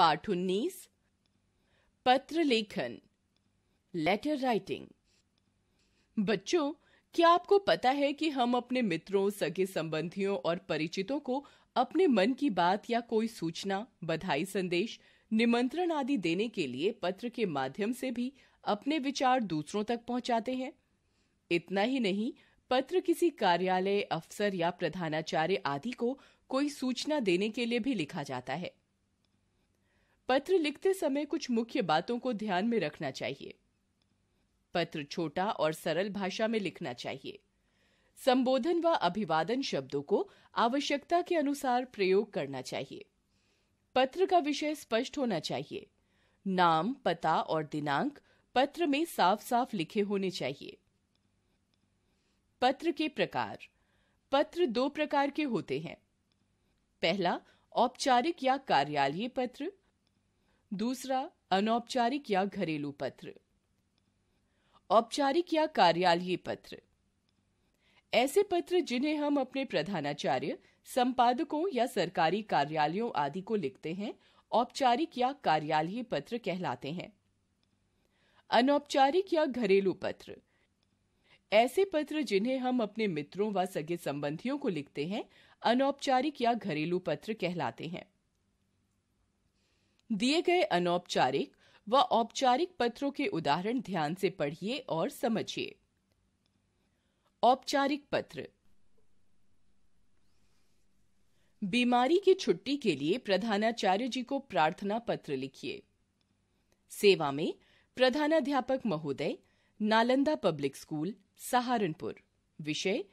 पाठ उन्नीस पत्र लेखन लेटर राइटिंग बच्चों क्या आपको पता है कि हम अपने मित्रों सगे संबंधियों और परिचितों को अपने मन की बात या कोई सूचना बधाई संदेश निमंत्रण आदि देने के लिए पत्र के माध्यम से भी अपने विचार दूसरों तक पहुंचाते हैं इतना ही नहीं पत्र किसी कार्यालय अफसर या प्रधानाचार्य आदि को कोई सूचना देने के लिए भी लिखा जाता है पत्र लिखते समय कुछ मुख्य बातों को ध्यान में रखना चाहिए पत्र छोटा और सरल भाषा में लिखना चाहिए संबोधन व अभिवादन शब्दों को आवश्यकता के अनुसार प्रयोग करना चाहिए पत्र का विषय स्पष्ट होना चाहिए नाम पता और दिनांक पत्र में साफ साफ लिखे होने चाहिए पत्र के प्रकार पत्र दो प्रकार के होते हैं पहला औपचारिक या कार्यालय पत्र दूसरा अनौपचारिक या घरेलू पत्र औपचारिक या कार्यालय पत्र ऐसे पत्र जिन्हें हम अपने प्रधानाचार्य संपादकों या सरकारी कार्यालयों आदि को लिखते हैं औपचारिक या कार्यालय पत्र कहलाते हैं अनौपचारिक या घरेलू पत्र ऐसे पत्र जिन्हें हम अपने मित्रों व सगे संबंधियों को लिखते हैं अनौपचारिक या घरेलू पत्र कहलाते हैं दिए गए अनौपचारिक व औपचारिक पत्रों के उदाहरण ध्यान से पढ़िए और समझिए औपचारिक पत्र बीमारी की छुट्टी के लिए प्रधानाचार्य जी को प्रार्थना पत्र लिखिए सेवा में प्रधानाध्यापक महोदय नालंदा पब्लिक स्कूल सहारनपुर विषय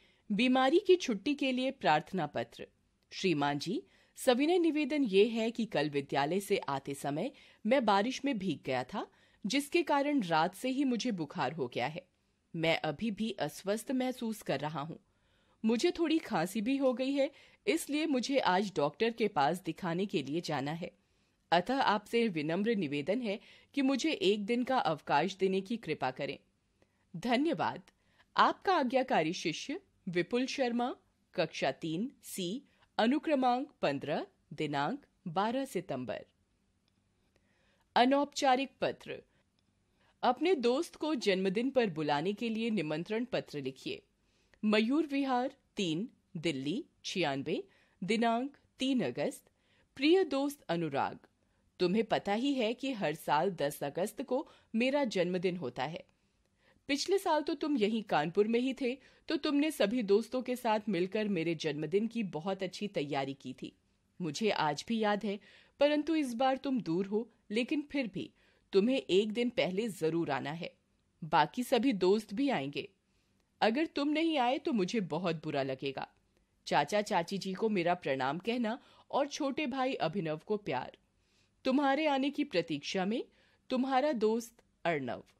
बीमारी की छुट्टी के लिए प्रार्थना पत्र श्रीमान जी सविनय निवेदन ये है कि कल विद्यालय से आते समय मैं बारिश में भीग गया था जिसके कारण रात से ही मुझे बुखार हो गया है मैं अभी भी अस्वस्थ महसूस कर रहा हूँ मुझे थोड़ी खांसी भी हो गई है इसलिए मुझे आज डॉक्टर के पास दिखाने के लिए जाना है अतः आपसे विनम्र निवेदन है कि मुझे एक दिन का अवकाश देने की कृपा करें धन्यवाद आपका आज्ञाकारी शिष्य विपुल शर्मा कक्षा तीन सी अनुक्रमांक 15 दिनांक 12 सितंबर अनौपचारिक पत्र अपने दोस्त को जन्मदिन पर बुलाने के लिए निमंत्रण पत्र लिखिए मयूर विहार तीन दिल्ली छियानवे दिनांक तीन अगस्त प्रिय दोस्त अनुराग तुम्हें पता ही है कि हर साल 10 अगस्त को मेरा जन्मदिन होता है पिछले साल तो तुम यहीं कानपुर में ही थे तो तुमने सभी दोस्तों के साथ मिलकर मेरे जन्मदिन की बहुत अच्छी तैयारी की थी मुझे आज भी याद है परंतु इस बार तुम दूर हो लेकिन फिर भी तुम्हें एक दिन पहले जरूर आना है बाकी सभी दोस्त भी आएंगे अगर तुम नहीं आए तो मुझे बहुत बुरा लगेगा चाचा चाची जी को मेरा प्रणाम कहना और छोटे भाई अभिनव को प्यार तुम्हारे आने की प्रतीक्षा में तुम्हारा दोस्त अर्णव